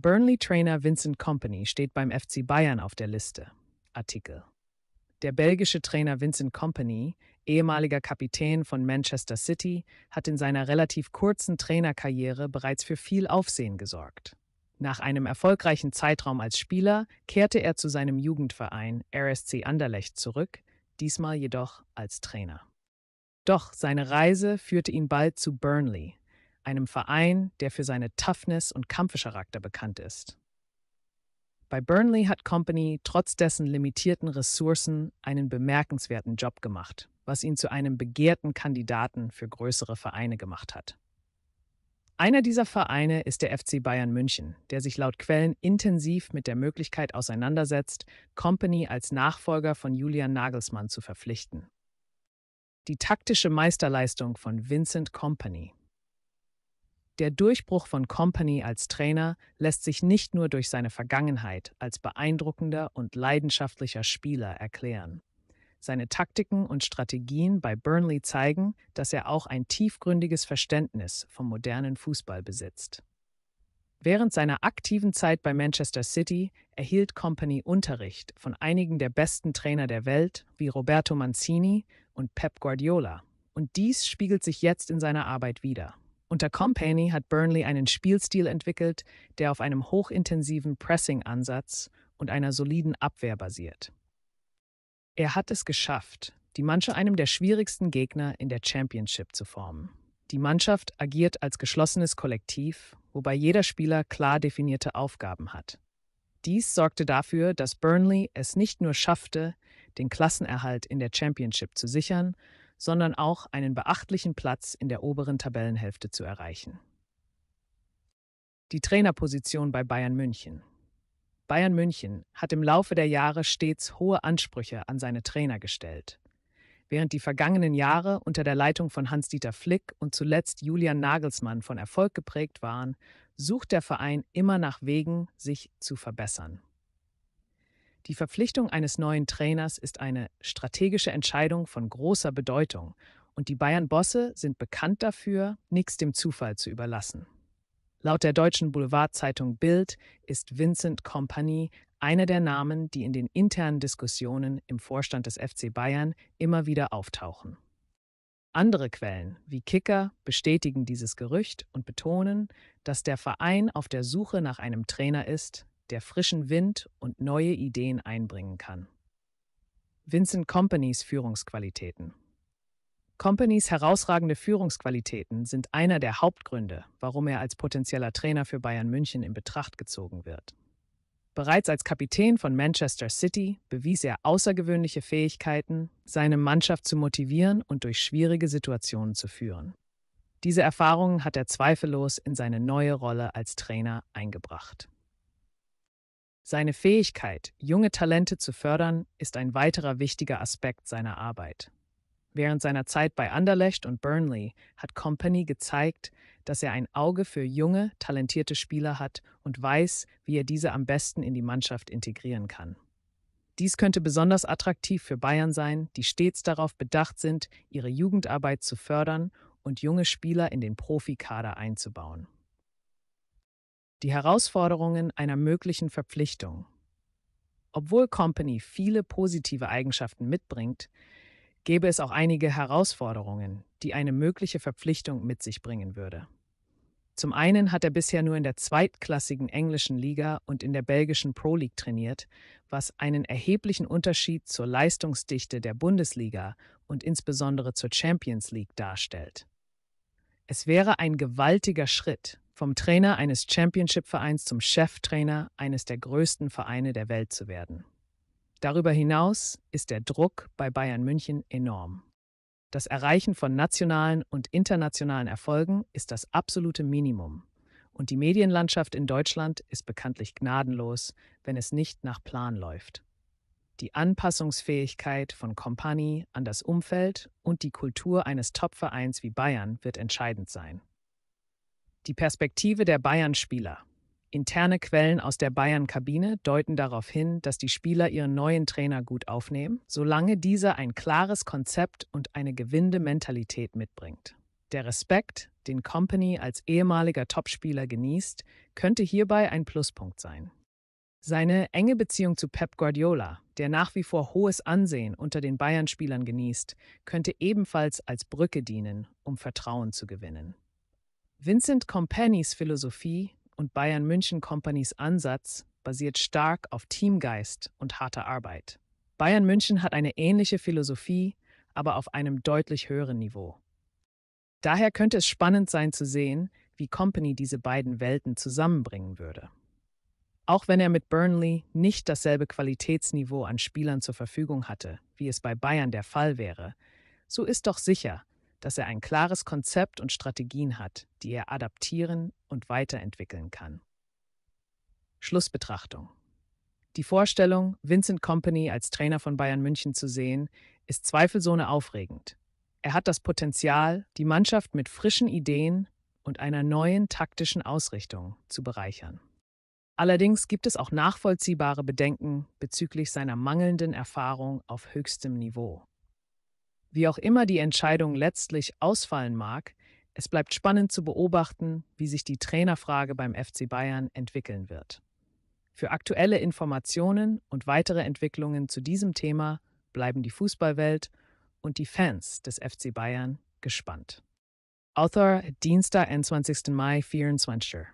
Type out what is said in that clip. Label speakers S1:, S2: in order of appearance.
S1: Burnley-Trainer Vincent Company steht beim FC Bayern auf der Liste. Artikel. Der belgische Trainer Vincent Company, ehemaliger Kapitän von Manchester City, hat in seiner relativ kurzen Trainerkarriere bereits für viel Aufsehen gesorgt. Nach einem erfolgreichen Zeitraum als Spieler kehrte er zu seinem Jugendverein RSC Anderlecht zurück, diesmal jedoch als Trainer. Doch seine Reise führte ihn bald zu Burnley, einem Verein, der für seine Toughness und Kampfescharakter bekannt ist. Bei Burnley hat Company trotz dessen limitierten Ressourcen einen bemerkenswerten Job gemacht, was ihn zu einem begehrten Kandidaten für größere Vereine gemacht hat. Einer dieser Vereine ist der FC Bayern München, der sich laut Quellen intensiv mit der Möglichkeit auseinandersetzt, Company als Nachfolger von Julian Nagelsmann zu verpflichten. Die taktische Meisterleistung von Vincent Company der Durchbruch von Company als Trainer lässt sich nicht nur durch seine Vergangenheit als beeindruckender und leidenschaftlicher Spieler erklären. Seine Taktiken und Strategien bei Burnley zeigen, dass er auch ein tiefgründiges Verständnis vom modernen Fußball besitzt. Während seiner aktiven Zeit bei Manchester City erhielt Company Unterricht von einigen der besten Trainer der Welt wie Roberto Mancini und Pep Guardiola. Und dies spiegelt sich jetzt in seiner Arbeit wider. Unter Company hat Burnley einen Spielstil entwickelt, der auf einem hochintensiven Pressing-Ansatz und einer soliden Abwehr basiert. Er hat es geschafft, die Mannschaft einem der schwierigsten Gegner in der Championship zu formen. Die Mannschaft agiert als geschlossenes Kollektiv, wobei jeder Spieler klar definierte Aufgaben hat. Dies sorgte dafür, dass Burnley es nicht nur schaffte, den Klassenerhalt in der Championship zu sichern, sondern auch einen beachtlichen Platz in der oberen Tabellenhälfte zu erreichen. Die Trainerposition bei Bayern München. Bayern München hat im Laufe der Jahre stets hohe Ansprüche an seine Trainer gestellt. Während die vergangenen Jahre unter der Leitung von Hans-Dieter Flick und zuletzt Julian Nagelsmann von Erfolg geprägt waren, sucht der Verein immer nach Wegen, sich zu verbessern. Die Verpflichtung eines neuen Trainers ist eine strategische Entscheidung von großer Bedeutung und die Bayern-Bosse sind bekannt dafür, nichts dem Zufall zu überlassen. Laut der deutschen Boulevardzeitung Bild ist Vincent Company einer der Namen, die in den internen Diskussionen im Vorstand des FC Bayern immer wieder auftauchen. Andere Quellen wie Kicker bestätigen dieses Gerücht und betonen, dass der Verein auf der Suche nach einem Trainer ist, der frischen Wind und neue Ideen einbringen kann. Vincent Companys Führungsqualitäten Companys herausragende Führungsqualitäten sind einer der Hauptgründe, warum er als potenzieller Trainer für Bayern München in Betracht gezogen wird. Bereits als Kapitän von Manchester City bewies er außergewöhnliche Fähigkeiten, seine Mannschaft zu motivieren und durch schwierige Situationen zu führen. Diese Erfahrungen hat er zweifellos in seine neue Rolle als Trainer eingebracht. Seine Fähigkeit, junge Talente zu fördern, ist ein weiterer wichtiger Aspekt seiner Arbeit. Während seiner Zeit bei Anderlecht und Burnley hat Company gezeigt, dass er ein Auge für junge, talentierte Spieler hat und weiß, wie er diese am besten in die Mannschaft integrieren kann. Dies könnte besonders attraktiv für Bayern sein, die stets darauf bedacht sind, ihre Jugendarbeit zu fördern und junge Spieler in den Profikader einzubauen. Die Herausforderungen einer möglichen Verpflichtung. Obwohl Company viele positive Eigenschaften mitbringt, gäbe es auch einige Herausforderungen, die eine mögliche Verpflichtung mit sich bringen würde. Zum einen hat er bisher nur in der zweitklassigen englischen Liga und in der belgischen Pro League trainiert, was einen erheblichen Unterschied zur Leistungsdichte der Bundesliga und insbesondere zur Champions League darstellt. Es wäre ein gewaltiger Schritt, vom Trainer eines Championship-Vereins zum Cheftrainer eines der größten Vereine der Welt zu werden. Darüber hinaus ist der Druck bei Bayern München enorm. Das Erreichen von nationalen und internationalen Erfolgen ist das absolute Minimum. Und die Medienlandschaft in Deutschland ist bekanntlich gnadenlos, wenn es nicht nach Plan läuft. Die Anpassungsfähigkeit von Kompanie an das Umfeld und die Kultur eines Top-Vereins wie Bayern wird entscheidend sein. Die Perspektive der Bayern-Spieler. Interne Quellen aus der Bayern-Kabine deuten darauf hin, dass die Spieler ihren neuen Trainer gut aufnehmen, solange dieser ein klares Konzept und eine gewinnende Mentalität mitbringt. Der Respekt, den Company als ehemaliger Topspieler genießt, könnte hierbei ein Pluspunkt sein. Seine enge Beziehung zu Pep Guardiola, der nach wie vor hohes Ansehen unter den Bayern-Spielern genießt, könnte ebenfalls als Brücke dienen, um Vertrauen zu gewinnen. Vincent Companys Philosophie und Bayern München Companys Ansatz basiert stark auf Teamgeist und harter Arbeit. Bayern München hat eine ähnliche Philosophie, aber auf einem deutlich höheren Niveau. Daher könnte es spannend sein zu sehen, wie Company diese beiden Welten zusammenbringen würde. Auch wenn er mit Burnley nicht dasselbe Qualitätsniveau an Spielern zur Verfügung hatte, wie es bei Bayern der Fall wäre, so ist doch sicher, dass er ein klares Konzept und Strategien hat, die er adaptieren und weiterentwickeln kann. Schlussbetrachtung. Die Vorstellung, Vincent Company als Trainer von Bayern München zu sehen, ist zweifelsohne aufregend. Er hat das Potenzial, die Mannschaft mit frischen Ideen und einer neuen taktischen Ausrichtung zu bereichern. Allerdings gibt es auch nachvollziehbare Bedenken bezüglich seiner mangelnden Erfahrung auf höchstem Niveau. Wie auch immer die Entscheidung letztlich ausfallen mag, es bleibt spannend zu beobachten, wie sich die Trainerfrage beim FC Bayern entwickeln wird. Für aktuelle Informationen und weitere Entwicklungen zu diesem Thema bleiben die Fußballwelt und die Fans des FC Bayern gespannt. Author Dienstag, 21. Mai 24.